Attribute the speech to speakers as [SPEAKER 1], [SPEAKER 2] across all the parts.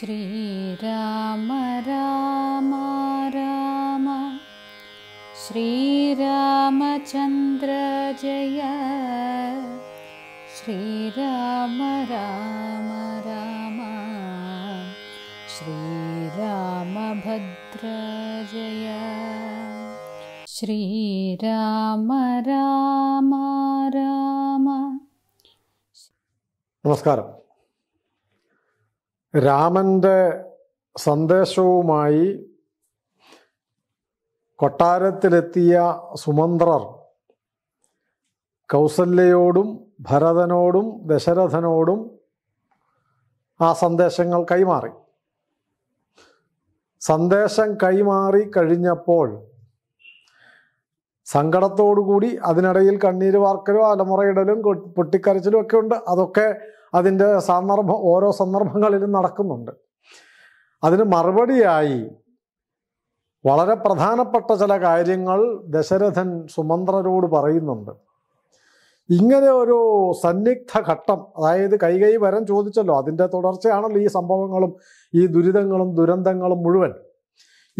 [SPEAKER 1] श्रीराम राम राम जय श्रीराम राम राम जय श्रीराम राम राम नमस्कारः രാമന്റെ സന്ദേശവുമായി കൊട്ടാരത്തിലെത്തിയ സുമന്ത്രർ കൗസല്യയോടും ഭരതനോടും ദശരഥനോടും ആ സന്ദേശങ്ങൾ കൈമാറി സന്ദേശം കൈമാറി കഴിഞ്ഞപ്പോൾ സങ്കടത്തോടുകൂടി അതിനിടയിൽ കണ്ണീര് വാർക്കലും അലമുറയിടലും പൊട്ടിക്കരച്ചിലും ഒക്കെ ഉണ്ട് അതൊക്കെ അതിൻ്റെ സന്ദർഭം ഓരോ സന്ദർഭങ്ങളിലും നടക്കുന്നുണ്ട് അതിന് മറുപടിയായി വളരെ പ്രധാനപ്പെട്ട ചില കാര്യങ്ങൾ ദശരഥൻ സുമന്ത്രരോട് പറയുന്നുണ്ട് ഇങ്ങനെ ഒരു സന്നിഗ്ധ ഘട്ടം അതായത് കൈകൈ വരം ചോദിച്ചല്ലോ അതിൻ്റെ തുടർച്ചയാണല്ലോ ഈ സംഭവങ്ങളും ഈ ദുരിതങ്ങളും ദുരന്തങ്ങളും മുഴുവൻ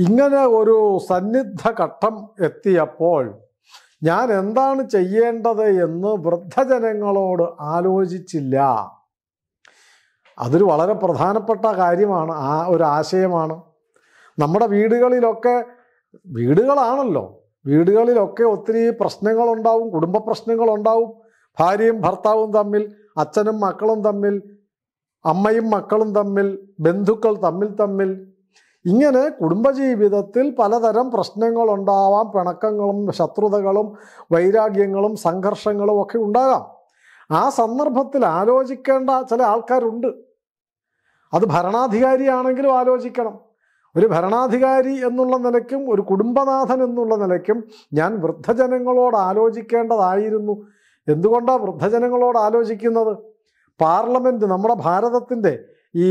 [SPEAKER 1] ഇങ്ങനെ ഒരു സന്നിഗ്ധ ഘട്ടം എത്തിയപ്പോൾ ഞാൻ എന്താണ് ചെയ്യേണ്ടത് എന്ന് വൃദ്ധജനങ്ങളോട് ആലോചിച്ചില്ല അതൊരു വളരെ പ്രധാനപ്പെട്ട കാര്യമാണ് ആ ഒരു ആശയമാണ് നമ്മുടെ വീടുകളിലൊക്കെ വീടുകളാണല്ലോ വീടുകളിലൊക്കെ ഒത്തിരി പ്രശ്നങ്ങളുണ്ടാവും കുടുംബ പ്രശ്നങ്ങളുണ്ടാവും ഭാര്യയും ഭർത്താവും തമ്മിൽ അച്ഛനും മക്കളും തമ്മിൽ അമ്മയും മക്കളും തമ്മിൽ ബന്ധുക്കൾ തമ്മിൽ തമ്മിൽ ഇങ്ങനെ കുടുംബജീവിതത്തിൽ പലതരം പ്രശ്നങ്ങളുണ്ടാവാം പിണക്കങ്ങളും ശത്രുതകളും വൈരാഗ്യങ്ങളും സംഘർഷങ്ങളും ഒക്കെ ഉണ്ടാകാം ആ സന്ദർഭത്തിൽ ആലോചിക്കേണ്ട ചില ആൾക്കാരുണ്ട് അത് ഭരണാധികാരിയാണെങ്കിലും ആലോചിക്കണം ഒരു ഭരണാധികാരി എന്നുള്ള നിലയ്ക്കും ഒരു കുടുംബനാഥൻ എന്നുള്ള നിലയ്ക്കും ഞാൻ വൃദ്ധജനങ്ങളോട് ആലോചിക്കേണ്ടതായിരുന്നു എന്തുകൊണ്ടാണ് വൃദ്ധജനങ്ങളോട് ആലോചിക്കുന്നത് പാർലമെൻറ്റ് നമ്മുടെ ഭാരതത്തിൻ്റെ ഈ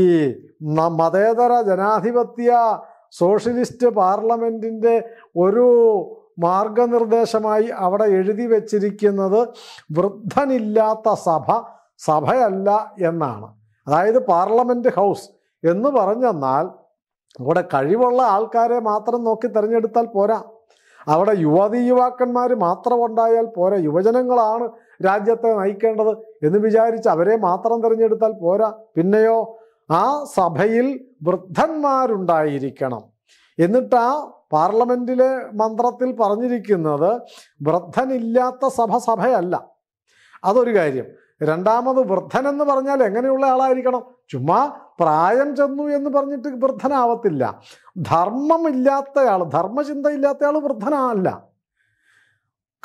[SPEAKER 1] മതേതര ജനാധിപത്യ സോഷ്യലിസ്റ്റ് പാർലമെൻറ്റിൻ്റെ ഒരു മാർഗനിർദ്ദേശമായി അവിടെ എഴുതി വച്ചിരിക്കുന്നത് വൃദ്ധനില്ലാത്ത സഭ സഭയല്ല എന്നാണ് അതായത് പാർലമെൻറ്റ് ഹൗസ് എന്ന് പറഞ്ഞെന്നാൽ അവിടെ കഴിവുള്ള ആൾക്കാരെ മാത്രം നോക്കി തിരഞ്ഞെടുത്താൽ പോരാ അവിടെ യുവതി യുവാക്കന്മാർ മാത്രം ഉണ്ടായാൽ പോരാ യുവജനങ്ങളാണ് രാജ്യത്തെ നയിക്കേണ്ടത് എന്ന് വിചാരിച്ച് അവരെ മാത്രം തിരഞ്ഞെടുത്താൽ പോരാ പിന്നെയോ ആ സഭയിൽ വൃദ്ധന്മാരുണ്ടായിരിക്കണം എന്നിട്ട് ആ പാർലമെൻറ്റിലെ മന്ത്രത്തിൽ പറഞ്ഞിരിക്കുന്നത് വൃദ്ധനില്ലാത്ത സഭ സഭയല്ല അതൊരു കാര്യം രണ്ടാമത് എന്ന് പറഞ്ഞാൽ എങ്ങനെയുള്ള ആളായിരിക്കണം ചുമ്മാ പ്രായം ചെന്നു എന്ന് പറഞ്ഞിട്ട് വൃദ്ധനാവത്തില്ല ധർമ്മമില്ലാത്തയാൾ ധർമ്മചിന്തയില്ലാത്തയാൾ വൃദ്ധനല്ല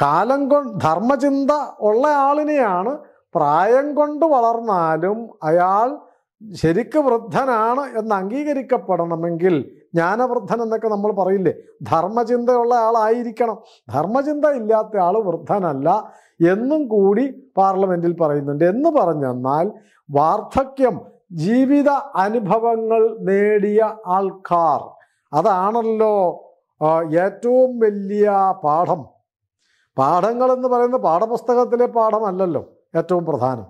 [SPEAKER 1] കാലം കൊണ്ട് ധർമ്മചിന്ത ഉള്ള ആളിനെയാണ് പ്രായം കൊണ്ട് വളർന്നാലും അയാൾ ശരിക്ക് വൃദ്ധനാണ് എന്ന് അംഗീകരിക്കപ്പെടണമെങ്കിൽ ജ്ഞാനവൃദ്ധൻ എന്നൊക്കെ നമ്മൾ പറയില്ലേ ധർമ്മചിന്തയുള്ള ആളായിരിക്കണം ധർമ്മചിന്ത ഇല്ലാത്ത ആൾ വൃദ്ധനല്ല എന്നും കൂടി പാർലമെൻറ്റിൽ പറയുന്നുണ്ട് എന്ന് പറഞ്ഞെന്നാൽ വാർദ്ധക്യം ജീവിത അനുഭവങ്ങൾ നേടിയ ആൾക്കാർ അതാണല്ലോ ഏറ്റവും വലിയ പാഠം പാഠങ്ങൾ എന്ന് പറയുന്ന പാഠപുസ്തകത്തിലെ പാഠമല്ലല്ലോ ഏറ്റവും പ്രധാനം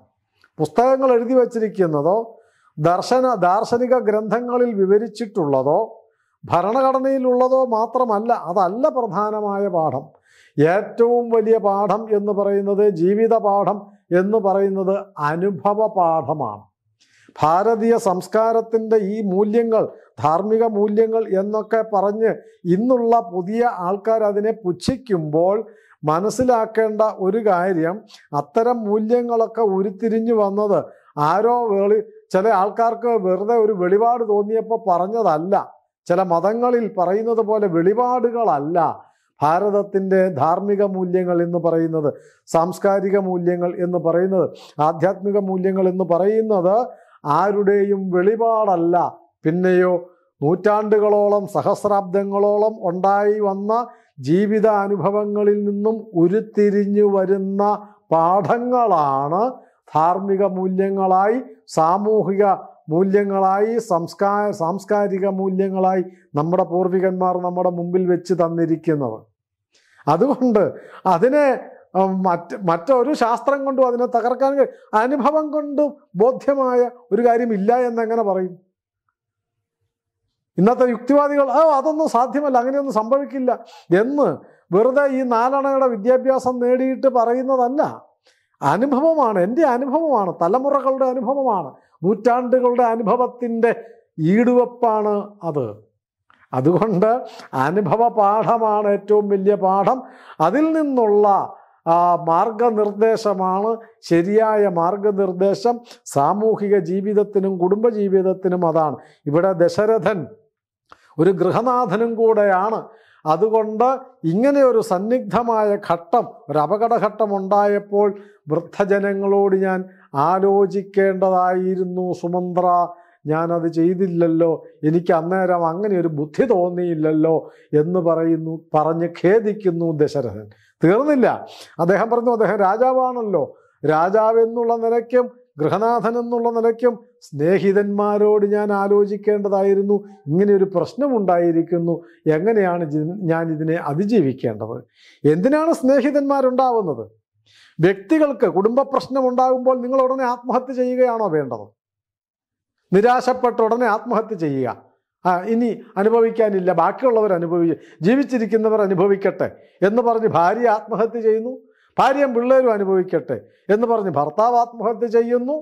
[SPEAKER 1] പുസ്തകങ്ങൾ എഴുതി വച്ചിരിക്കുന്നതോ ദർശന ദാർശനിക ഗ്രന്ഥങ്ങളിൽ വിവരിച്ചിട്ടുള്ളതോ ഭരണഘടനയിലുള്ളതോ മാത്രമല്ല അതല്ല പ്രധാനമായ പാഠം ഏറ്റവും വലിയ പാഠം എന്ന് പറയുന്നത് ജീവിത പാഠം എന്ന് പറയുന്നത് അനുഭവ പാഠമാണ് ഭാരതീയ സംസ്കാരത്തിൻ്റെ ഈ മൂല്യങ്ങൾ ധാർമ്മിക മൂല്യങ്ങൾ എന്നൊക്കെ പറഞ്ഞ് ഇന്നുള്ള പുതിയ ആൾക്കാർ അതിനെ പുച്ഛിക്കുമ്പോൾ മനസ്സിലാക്കേണ്ട ഒരു കാര്യം അത്തരം മൂല്യങ്ങളൊക്കെ ഉരുത്തിരിഞ്ഞു വന്നത് ആരോ വെളി ചില ആൾക്കാർക്ക് വെറുതെ ഒരു വെളിപാട് തോന്നിയപ്പോൾ പറഞ്ഞതല്ല ചില മതങ്ങളിൽ പറയുന്നത് പോലെ വെളിപാടുകളല്ല ഭാരതത്തിൻ്റെ ധാർമ്മിക മൂല്യങ്ങൾ എന്ന് പറയുന്നത് സാംസ്കാരിക മൂല്യങ്ങൾ എന്ന് പറയുന്നത് ആധ്യാത്മിക മൂല്യങ്ങൾ എന്ന് പറയുന്നത് ആരുടെയും വെളിപാടല്ല പിന്നെയോ നൂറ്റാണ്ടുകളോളം സഹസ്രാബ്ദങ്ങളോളം ഉണ്ടായി വന്ന ജീവിത അനുഭവങ്ങളിൽ നിന്നും ഉരുത്തിരിഞ്ഞു വരുന്ന പാഠങ്ങളാണ് ധാർമ്മിക മൂല്യങ്ങളായി സാമൂഹിക മൂല്യങ്ങളായി സംസ്കാ സാംസ്കാരിക മൂല്യങ്ങളായി നമ്മുടെ പൂർവികന്മാർ നമ്മുടെ മുമ്പിൽ വെച്ച് തന്നിരിക്കുന്നത് അതുകൊണ്ട് അതിനെ മറ്റ് മറ്റൊരു ശാസ്ത്രം കൊണ്ടും അതിനെ തകർക്കാൻ അനുഭവം കൊണ്ടും ബോധ്യമായ ഒരു കാര്യമില്ല എന്നെങ്ങനെ പറയും ഇന്നത്തെ യുക്തിവാദികൾ അതൊന്നും സാധ്യമല്ല അങ്ങനെയൊന്നും സംഭവിക്കില്ല എന്ന് വെറുതെ ഈ നാലണയുടെ വിദ്യാഭ്യാസം നേടിയിട്ട് പറയുന്നതല്ല അനുഭവമാണ് എൻ്റെ അനുഭവമാണ് തലമുറകളുടെ അനുഭവമാണ് നൂറ്റാണ്ടുകളുടെ അനുഭവത്തിൻ്റെ ഈടുവപ്പാണ് അത് അതുകൊണ്ട് അനുഭവ പാഠമാണ് ഏറ്റവും വലിയ പാഠം അതിൽ നിന്നുള്ള മാർഗനിർദ്ദേശമാണ് ശരിയായ മാർഗനിർദ്ദേശം സാമൂഹിക ജീവിതത്തിനും കുടുംബജീവിതത്തിനും അതാണ് ഇവിടെ ദശരഥൻ ഒരു ഗൃഹനാഥനും കൂടെയാണ് അതുകൊണ്ട് ഇങ്ങനെ ഒരു സന്നിഗ്ധമായ ഘട്ടം ഒരു അപകടഘട്ടം ഉണ്ടായപ്പോൾ വൃദ്ധജനങ്ങളോട് ഞാൻ ആലോചിക്കേണ്ടതായിരുന്നു സുമന്ത്ര ഞാനത് ചെയ്തില്ലല്ലോ എനിക്ക് അന്നേരം അങ്ങനെ ഒരു ബുദ്ധി തോന്നിയില്ലല്ലോ എന്ന് പറയുന്നു പറഞ്ഞ് ഖേദിക്കുന്നു ദശരഥൻ തീർന്നില്ല അദ്ദേഹം പറഞ്ഞു അദ്ദേഹം രാജാവാണല്ലോ രാജാവെന്നുള്ള നിലയ്ക്കും ഗൃഹനാഥൻ എന്നുള്ള നിലയ്ക്കും സ്നേഹിതന്മാരോട് ഞാൻ ആലോചിക്കേണ്ടതായിരുന്നു ഇങ്ങനെയൊരു പ്രശ്നമുണ്ടായിരിക്കുന്നു എങ്ങനെയാണ് ഞാൻ ഇതിനെ അതിജീവിക്കേണ്ടത് എന്തിനാണ് സ്നേഹിതന്മാരുണ്ടാവുന്നത് വ്യക്തികൾക്ക് കുടുംബ പ്രശ്നം ഉണ്ടാകുമ്പോൾ നിങ്ങൾ ഉടനെ ആത്മഹത്യ ചെയ്യുകയാണോ വേണ്ടത് നിരാശപ്പെട്ട ഉടനെ ആത്മഹത്യ ചെയ്യുക ആ ഇനി അനുഭവിക്കാനില്ല ബാക്കിയുള്ളവർ അനുഭവിച്ചു ജീവിച്ചിരിക്കുന്നവർ അനുഭവിക്കട്ടെ എന്ന് പറഞ്ഞ് ഭാര്യ ആത്മഹത്യ ചെയ്യുന്നു ഭാര്യയും പിള്ളേരും അനുഭവിക്കട്ടെ എന്ന് പറഞ്ഞ് ഭർത്താവ് ആത്മഹത്യ ചെയ്യുന്നു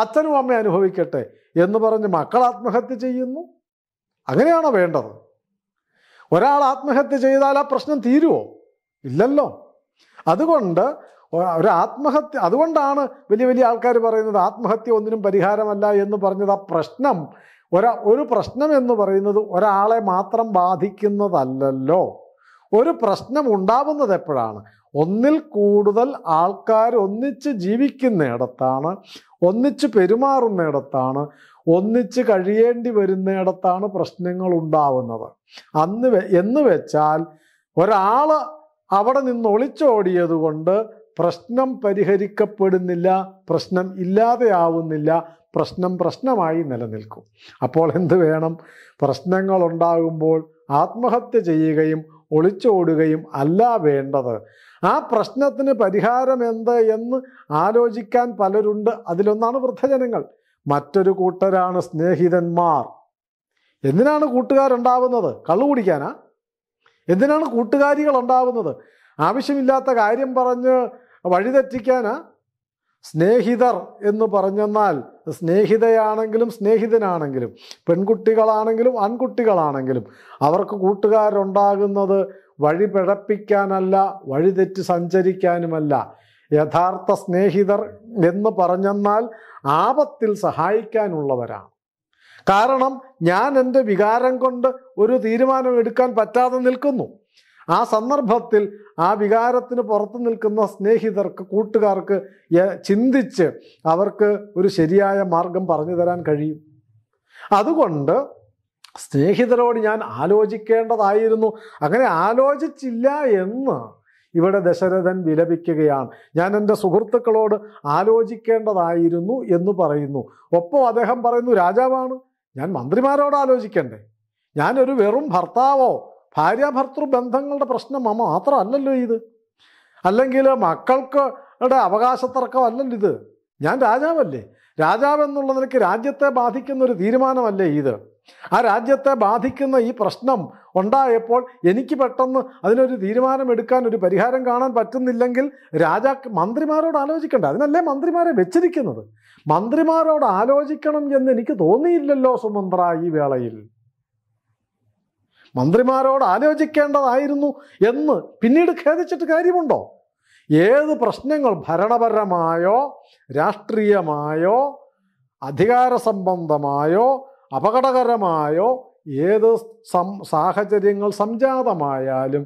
[SPEAKER 1] അച്ഛനും അമ്മയും അനുഭവിക്കട്ടെ എന്ന് പറഞ്ഞ് മക്കൾ ആത്മഹത്യ ചെയ്യുന്നു അങ്ങനെയാണോ വേണ്ടത് ഒരാൾ ആത്മഹത്യ ചെയ്താൽ ആ പ്രശ്നം തീരുമോ ഇല്ലല്ലോ അതുകൊണ്ട് ഒരു ആത്മഹത്യ അതുകൊണ്ടാണ് വലിയ വലിയ ആൾക്കാർ പറയുന്നത് ആത്മഹത്യ ഒന്നിനും പരിഹാരമല്ല എന്ന് പറഞ്ഞത് ആ പ്രശ്നം ഒരാ ഒരു പ്രശ്നം എന്ന് പറയുന്നത് ഒരാളെ മാത്രം ബാധിക്കുന്നതല്ലല്ലോ ഒരു പ്രശ്നം ഉണ്ടാവുന്നത് എപ്പോഴാണ് ഒന്നിൽ കൂടുതൽ ആൾക്കാർ ഒന്നിച്ച് ജീവിക്കുന്നിടത്താണ് ഒന്നിച്ച് പെരുമാറുന്നിടത്താണ് ഒന്നിച്ച് കഴിയേണ്ടി വരുന്നിടത്താണ് പ്രശ്നങ്ങൾ ഉണ്ടാവുന്നത് അന്ന് എന്ന് വെച്ചാൽ ഒരാൾ അവിടെ നിന്ന് ഒളിച്ചോടിയതുകൊണ്ട് പ്രശ്നം പരിഹരിക്കപ്പെടുന്നില്ല പ്രശ്നം ഇല്ലാതെയാവുന്നില്ല പ്രശ്നം പ്രശ്നമായി നിലനിൽക്കും അപ്പോൾ എന്ത് വേണം പ്രശ്നങ്ങൾ ഉണ്ടാകുമ്പോൾ ആത്മഹത്യ ചെയ്യുകയും ഒളിച്ചോടുകയും അല്ല വേണ്ടത് ആ പ്രശ്നത്തിന് പരിഹാരം എന്ത് എന്ന് ആലോചിക്കാൻ പലരുണ്ട് അതിലൊന്നാണ് വൃദ്ധജനങ്ങൾ മറ്റൊരു കൂട്ടരാണ് സ്നേഹിതന്മാർ എന്തിനാണ് കൂട്ടുകാരുണ്ടാവുന്നത് കള്ളു കുടിക്കാനാ എന്തിനാണ് കൂട്ടുകാരികൾ ഉണ്ടാവുന്നത് ആവശ്യമില്ലാത്ത കാര്യം പറഞ്ഞ് വഴിതെറ്റിക്കാനാ സ്നേഹിതർ എന്ന് പറഞ്ഞെന്നാൽ സ്നേഹിതയാണെങ്കിലും സ്നേഹിതനാണെങ്കിലും പെൺകുട്ടികളാണെങ്കിലും ആൺകുട്ടികളാണെങ്കിലും അവർക്ക് കൂട്ടുകാരുണ്ടാകുന്നത് വഴി പിഴപ്പിക്കാനല്ല വഴിതെറ്റി സഞ്ചരിക്കാനുമല്ല യഥാർത്ഥ സ്നേഹിതർ എന്ന് പറഞ്ഞെന്നാൽ ആപത്തിൽ സഹായിക്കാനുള്ളവരാണ് കാരണം ഞാൻ എൻ്റെ വികാരം കൊണ്ട് ഒരു തീരുമാനം എടുക്കാൻ പറ്റാതെ നിൽക്കുന്നു ആ സന്ദർഭത്തിൽ ആ വികാരത്തിന് പുറത്തു നിൽക്കുന്ന സ്നേഹിതർക്ക് കൂട്ടുകാർക്ക് ചിന്തിച്ച് അവർക്ക് ഒരു ശരിയായ മാർഗം പറഞ്ഞു തരാൻ കഴിയും അതുകൊണ്ട് സ്നേഹിതരോട് ഞാൻ ആലോചിക്കേണ്ടതായിരുന്നു അങ്ങനെ ആലോചിച്ചില്ല എന്ന് ഇവിടെ ദശരഥൻ വിലപിക്കുകയാണ് ഞാൻ എൻ്റെ സുഹൃത്തുക്കളോട് ആലോചിക്കേണ്ടതായിരുന്നു എന്ന് പറയുന്നു ഒപ്പം അദ്ദേഹം പറയുന്നു രാജാവാണ് ഞാൻ മന്ത്രിമാരോട് ആലോചിക്കണ്ടേ ഞാനൊരു വെറും ഭർത്താവോ ഭാര്യാഭർത്തൃ ബന്ധങ്ങളുടെ പ്രശ്നം മാത്രമല്ലല്ലോ ഇത് അല്ലെങ്കിൽ മക്കൾക്ക് അവകാശത്തർക്കം അല്ലല്ലോ ഇത് ഞാൻ രാജാവല്ലേ രാജാവ് എന്നുള്ള നിലയ്ക്ക് രാജ്യത്തെ ബാധിക്കുന്ന ഒരു തീരുമാനമല്ലേ ഇത് ആ രാജ്യത്തെ ബാധിക്കുന്ന ഈ പ്രശ്നം ഉണ്ടായപ്പോൾ എനിക്ക് പെട്ടെന്ന് അതിനൊരു തീരുമാനമെടുക്കാൻ ഒരു പരിഹാരം കാണാൻ പറ്റുന്നില്ലെങ്കിൽ രാജാ മന്ത്രിമാരോട് ആലോചിക്കണ്ട അതിനല്ലേ മന്ത്രിമാരെ വെച്ചിരിക്കുന്നത് മന്ത്രിമാരോട് ആലോചിക്കണം എന്ന് എനിക്ക് തോന്നിയില്ലല്ലോ സുമന്ത്ര ഈ വേളയിൽ മന്ത്രിമാരോട് ആലോചിക്കേണ്ടതായിരുന്നു എന്ന് പിന്നീട് ഖേദിച്ചിട്ട് കാര്യമുണ്ടോ ഏത് പ്രശ്നങ്ങൾ ഭരണപരമായോ രാഷ്ട്രീയമായോ അധികാര സംബന്ധമായോ അപകടകരമായോ ഏത് സം സാഹചര്യങ്ങൾ സംജാതമായാലും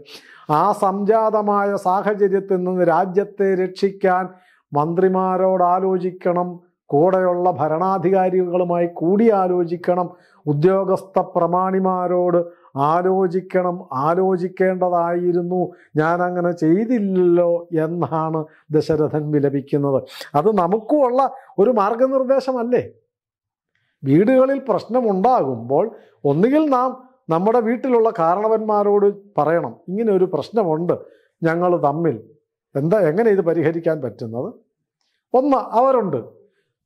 [SPEAKER 1] ആ സംജാതമായ സാഹചര്യത്തിൽ നിന്ന് രാജ്യത്തെ രക്ഷിക്കാൻ മന്ത്രിമാരോട് ആലോചിക്കണം കൂടെയുള്ള ഭരണാധികാരികളുമായി കൂടിയാലോചിക്കണം ഉദ്യോഗസ്ഥ പ്രമാണിമാരോട് ആലോചിക്കണം ആലോചിക്കേണ്ടതായിരുന്നു ഞാൻ അങ്ങനെ ചെയ്തില്ലല്ലോ എന്നാണ് ദശരഥൻ വിലപിക്കുന്നത് അത് ഉള്ള ഒരു മാർഗനിർദ്ദേശമല്ലേ വീടുകളിൽ പ്രശ്നമുണ്ടാകുമ്പോൾ ഒന്നുകിൽ നാം നമ്മുടെ വീട്ടിലുള്ള കാരണവന്മാരോട് പറയണം ഇങ്ങനെ ഒരു പ്രശ്നമുണ്ട് ഞങ്ങൾ തമ്മിൽ എന്താ എങ്ങനെ ഇത് പരിഹരിക്കാൻ പറ്റുന്നത് ഒന്ന് അവരുണ്ട്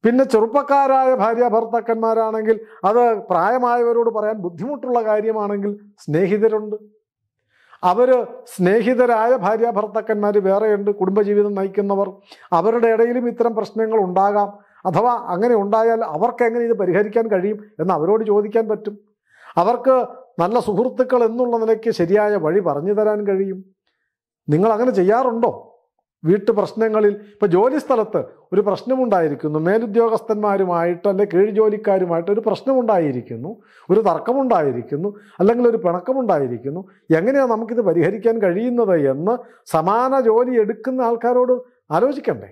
[SPEAKER 1] പിന്നെ ചെറുപ്പക്കാരായ ഭാര്യ ഭർത്താക്കന്മാരാണെങ്കിൽ അത് പ്രായമായവരോട് പറയാൻ ബുദ്ധിമുട്ടുള്ള കാര്യമാണെങ്കിൽ സ്നേഹിതരുണ്ട് അവർ സ്നേഹിതരായ ഭാര്യ ഭർത്താക്കന്മാർ വേറെയുണ്ട് കുടുംബജീവിതം നയിക്കുന്നവർ അവരുടെ ഇടയിലും ഇത്തരം പ്രശ്നങ്ങൾ ഉണ്ടാകാം അഥവാ അങ്ങനെ ഉണ്ടായാൽ അവർക്ക് എങ്ങനെ ഇത് പരിഹരിക്കാൻ കഴിയും എന്ന് അവരോട് ചോദിക്കാൻ പറ്റും അവർക്ക് നല്ല സുഹൃത്തുക്കൾ എന്നുള്ള നിലയ്ക്ക് ശരിയായ വഴി പറഞ്ഞു തരാൻ കഴിയും നിങ്ങൾ അങ്ങനെ ചെയ്യാറുണ്ടോ വീട്ടു പ്രശ്നങ്ങളിൽ ഇപ്പോൾ ജോലി സ്ഥലത്ത് ഒരു പ്രശ്നമുണ്ടായിരിക്കുന്നു മേലുദ്യോഗസ്ഥന്മാരുമായിട്ടോ അല്ലെങ്കിൽ കീഴ് ജോലിക്കാരുമായിട്ട് ഒരു പ്രശ്നമുണ്ടായിരിക്കുന്നു ഒരു തർക്കമുണ്ടായിരിക്കുന്നു അല്ലെങ്കിൽ ഒരു പിണക്കമുണ്ടായിരിക്കുന്നു എങ്ങനെയാണ് നമുക്കിത് പരിഹരിക്കാൻ കഴിയുന്നത് എന്ന് സമാന ജോലി എടുക്കുന്ന ആൾക്കാരോട് ആലോചിക്കണ്ടേ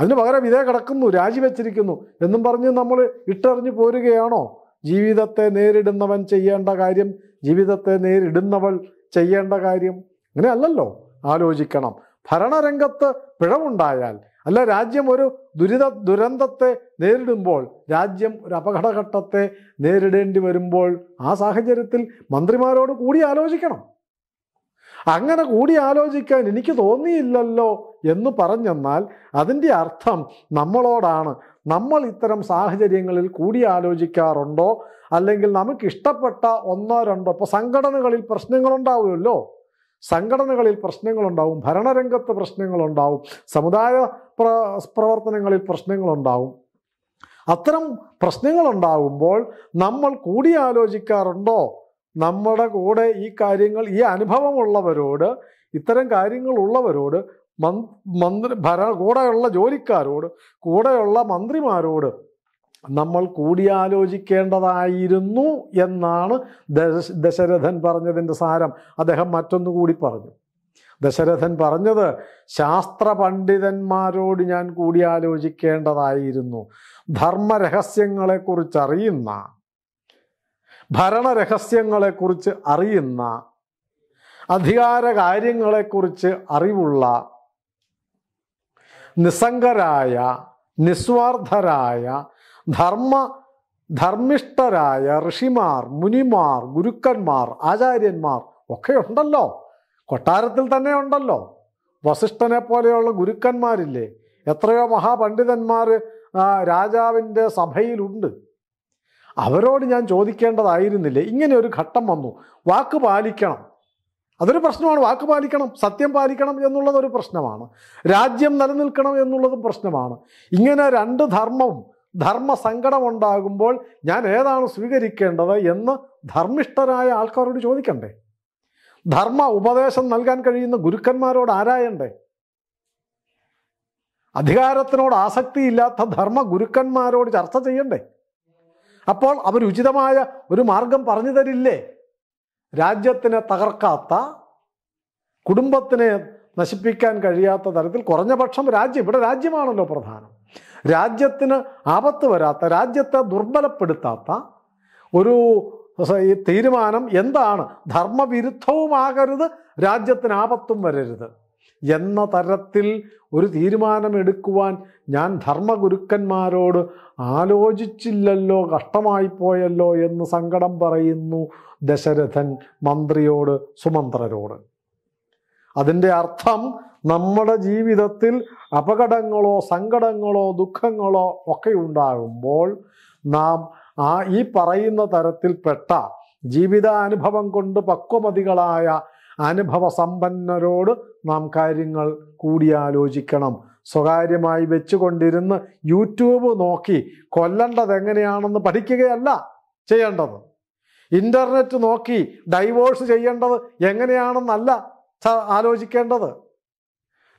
[SPEAKER 1] അതിന് പകരം ഇതേ കിടക്കുന്നു രാജിവെച്ചിരിക്കുന്നു എന്നും പറഞ്ഞ് നമ്മൾ ഇട്ടറിഞ്ഞു പോരുകയാണോ ജീവിതത്തെ നേരിടുന്നവൻ ചെയ്യേണ്ട കാര്യം ജീവിതത്തെ നേരിടുന്നവൾ ചെയ്യേണ്ട കാര്യം അങ്ങനെ അല്ലല്ലോ ആലോചിക്കണം ഭരണരംഗത്ത് പിഴവുണ്ടായാൽ അല്ല രാജ്യം ഒരു ദുരിത ദുരന്തത്തെ നേരിടുമ്പോൾ രാജ്യം ഒരു അപകടഘട്ടത്തെ നേരിടേണ്ടി വരുമ്പോൾ ആ സാഹചര്യത്തിൽ മന്ത്രിമാരോട് കൂടി ആലോചിക്കണം അങ്ങനെ കൂടി ആലോചിക്കാൻ എനിക്ക് തോന്നിയില്ലല്ലോ എന്ന് പറഞ്ഞെന്നാൽ അതിൻ്റെ അർത്ഥം നമ്മളോടാണ് നമ്മൾ ഇത്തരം സാഹചര്യങ്ങളിൽ കൂടി ആലോചിക്കാറുണ്ടോ അല്ലെങ്കിൽ നമുക്ക് ഇഷ്ടപ്പെട്ട ഒന്നോ രണ്ടോ ഇപ്പോൾ സംഘടനകളിൽ പ്രശ്നങ്ങളുണ്ടാവുമല്ലോ സംഘടനകളിൽ പ്രശ്നങ്ങളുണ്ടാവും ഭരണരംഗത്ത് പ്രശ്നങ്ങളുണ്ടാവും സമുദായ പ്ര പ്രവർത്തനങ്ങളിൽ പ്രശ്നങ്ങളുണ്ടാവും അത്തരം പ്രശ്നങ്ങളുണ്ടാകുമ്പോൾ നമ്മൾ കൂടിയാലോചിക്കാറുണ്ടോ നമ്മുടെ കൂടെ ഈ കാര്യങ്ങൾ ഈ അനുഭവമുള്ളവരോട് ഇത്തരം കാര്യങ്ങളുള്ളവരോട് മന്ത്രി ഭരണ കൂടെയുള്ള ജോലിക്കാരോട് കൂടെയുള്ള മന്ത്രിമാരോട് നമ്മൾ കൂടിയാലോചിക്കേണ്ടതായിരുന്നു എന്നാണ് ദശരഥൻ പറഞ്ഞതിൻ്റെ സാരം അദ്ദേഹം മറ്റൊന്നുകൂടി പറഞ്ഞു ദശരഥൻ പറഞ്ഞത് ശാസ്ത്ര പണ്ഡിതന്മാരോട് ഞാൻ കൂടിയാലോചിക്കേണ്ടതായിരുന്നു ധർമ്മരഹസ്യങ്ങളെക്കുറിച്ച് അറിയുന്ന ഭരണരഹസ്യങ്ങളെക്കുറിച്ച് അറിയുന്ന അധികാര അറിവുള്ള നിസ്സംഗരായ നിസ്വാർത്ഥരായ ധർമ്മ ധർമ്മിഷ്ഠരായ ഋഷിമാർ മുനിമാർ ഗുരുക്കന്മാർ ആചാര്യന്മാർ ഒക്കെ ഉണ്ടല്ലോ കൊട്ടാരത്തിൽ തന്നെ ഉണ്ടല്ലോ വസിഷ്ഠനെ പോലെയുള്ള ഗുരുക്കന്മാരില്ലേ എത്രയോ മഹാപണ്ഡിതന്മാർ രാജാവിൻ്റെ സഭയിലുണ്ട് അവരോട് ഞാൻ ചോദിക്കേണ്ടതായിരുന്നില്ലേ ഇങ്ങനെ ഒരു ഘട്ടം വന്നു വാക്ക് പാലിക്കണം അതൊരു പ്രശ്നമാണ് വാക്ക് പാലിക്കണം സത്യം പാലിക്കണം എന്നുള്ളതൊരു പ്രശ്നമാണ് രാജ്യം നിലനിൽക്കണം എന്നുള്ളതും പ്രശ്നമാണ് ഇങ്ങനെ രണ്ട് ധർമ്മവും ധർമ്മസങ്കടമുണ്ടാകുമ്പോൾ ഞാൻ ഏതാണ് സ്വീകരിക്കേണ്ടത് എന്ന് ധർമ്മിഷ്ഠരായ ആൾക്കാരോട് ചോദിക്കണ്ടേ ധർമ്മ ഉപദേശം നൽകാൻ കഴിയുന്ന ഗുരുക്കന്മാരോട് ആരായണ്ടേ അധികാരത്തിനോട് ആസക്തിയില്ലാത്ത ധർമ്മ ഗുരുക്കന്മാരോട് ചർച്ച ചെയ്യണ്ടേ അപ്പോൾ അവർ ഉചിതമായ ഒരു മാർഗം പറഞ്ഞു തരില്ലേ രാജ്യത്തിനെ തകർക്കാത്ത കുടുംബത്തിനെ നശിപ്പിക്കാൻ കഴിയാത്ത തരത്തിൽ കുറഞ്ഞ പക്ഷം രാജ്യം ഇവിടെ രാജ്യമാണല്ലോ പ്രധാനം രാജ്യത്തിന് ആപത്ത് വരാത്ത രാജ്യത്തെ ദുർബലപ്പെടുത്താത്ത ഒരു ഈ തീരുമാനം എന്താണ് ധർമ്മവിരുദ്ധവുമാകരുത് രാജ്യത്തിന് ആപത്തും വരരുത് എന്ന തരത്തിൽ ഒരു തീരുമാനമെടുക്കുവാൻ ഞാൻ ധർമ്മഗുരുക്കന്മാരോട് ആലോചിച്ചില്ലല്ലോ കഷ്ടമായിപ്പോയല്ലോ എന്ന് സങ്കടം പറയുന്നു ദശരഥൻ മന്ത്രിയോട് സുമന്ത്രരോട് അതിൻ്റെ അർത്ഥം നമ്മുടെ ജീവിതത്തിൽ അപകടങ്ങളോ സങ്കടങ്ങളോ ദുഃഖങ്ങളോ ഒക്കെ ഉണ്ടാകുമ്പോൾ നാം ആ ഈ പറയുന്ന തരത്തിൽപ്പെട്ട ജീവിതാനുഭവം കൊണ്ട് പക്വമതികളായ അനുഭവ സമ്പന്നരോട് നാം കാര്യങ്ങൾ കൂടിയാലോചിക്കണം സ്വകാര്യമായി വെച്ചുകൊണ്ടിരുന്ന് യൂട്യൂബ് നോക്കി കൊല്ലേണ്ടത് എങ്ങനെയാണെന്ന് പഠിക്കുകയല്ല ചെയ്യേണ്ടത് ഇൻ്റർനെറ്റ് നോക്കി ഡൈവോഴ്സ് ചെയ്യേണ്ടത് എങ്ങനെയാണെന്നല്ല ആലോചിക്കേണ്ടത്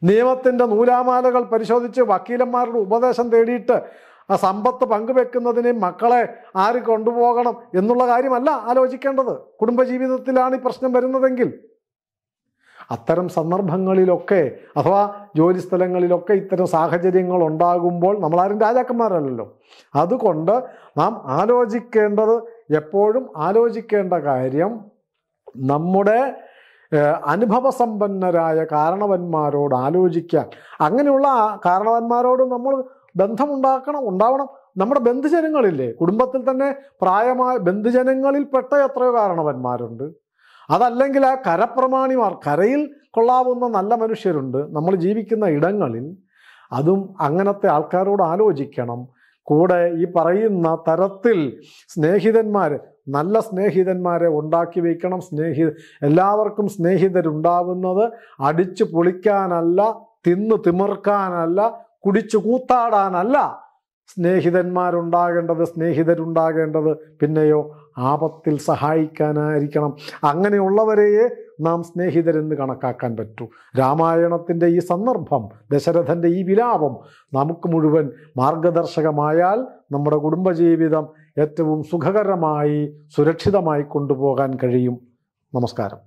[SPEAKER 1] നിയമത്തിൻ്റെ നൂലാമാലകൾ പരിശോധിച്ച് വക്കീലന്മാരുടെ ഉപദേശം തേടിയിട്ട് ആ സമ്പത്ത് പങ്കുവെക്കുന്നതിനെയും മക്കളെ ആര് കൊണ്ടുപോകണം എന്നുള്ള കാര്യമല്ല ആലോചിക്കേണ്ടത് കുടുംബജീവിതത്തിലാണ് ഈ പ്രശ്നം വരുന്നതെങ്കിൽ അത്തരം സന്ദർഭങ്ങളിലൊക്കെ അഥവാ ജോലിസ്ഥലങ്ങളിലൊക്കെ ഇത്തരം സാഹചര്യങ്ങൾ ഉണ്ടാകുമ്പോൾ നമ്മളാരും രാജാക്കന്മാരല്ലല്ലോ അതുകൊണ്ട് നാം ആലോചിക്കേണ്ടത് എപ്പോഴും ആലോചിക്കേണ്ട കാര്യം നമ്മുടെ അനുഭവസമ്പന്നരായ കാരണവന്മാരോട് ആലോചിക്കാൻ അങ്ങനെയുള്ള കാരണവന്മാരോട് നമ്മൾ ബന്ധമുണ്ടാക്കണം ഉണ്ടാവണം നമ്മുടെ ബന്ധുജനങ്ങളില്ലേ കുടുംബത്തിൽ തന്നെ പ്രായമായ ബന്ധുജനങ്ങളിൽപ്പെട്ട എത്രയോ കാരണവന്മാരുണ്ട് അതല്ലെങ്കിൽ ആ കരപ്രമാണിമാർ കരയിൽ കൊള്ളാവുന്ന നല്ല മനുഷ്യരുണ്ട് നമ്മൾ ജീവിക്കുന്ന ഇടങ്ങളിൽ അതും അങ്ങനത്തെ ആൾക്കാരോട് ആലോചിക്കണം കൂടെ ഈ പറയുന്ന തരത്തിൽ സ്നേഹിതന്മാർ നല്ല സ്നേഹിതന്മാരെ ഉണ്ടാക്കി വയ്ക്കണം സ്നേഹി എല്ലാവർക്കും സ്നേഹിതരുണ്ടാവുന്നത് അടിച്ചു പൊളിക്കാനല്ല തിന്നു തിമിർക്കാനല്ല കുടിച്ചു കൂത്താടാനല്ല സ്നേഹിതന്മാരുണ്ടാകേണ്ടത് സ്നേഹിതരുണ്ടാകേണ്ടത് പിന്നെയോ ആപത്തിൽ സഹായിക്കാനായിരിക്കണം അങ്ങനെയുള്ളവരെയേ നാം സ്നേഹിതരെന്ന് കണക്കാക്കാൻ പറ്റൂ രാമായണത്തിൻ്റെ ഈ സന്ദർഭം ദശരഥൻ്റെ ഈ വിലാപം നമുക്ക് മുഴുവൻ മാർഗദർശകമായാൽ നമ്മുടെ കുടുംബജീവിതം ഏറ്റവും സുഖകരമായി സുരക്ഷിതമായി കൊണ്ടുപോകാൻ കഴിയും നമസ്കാരം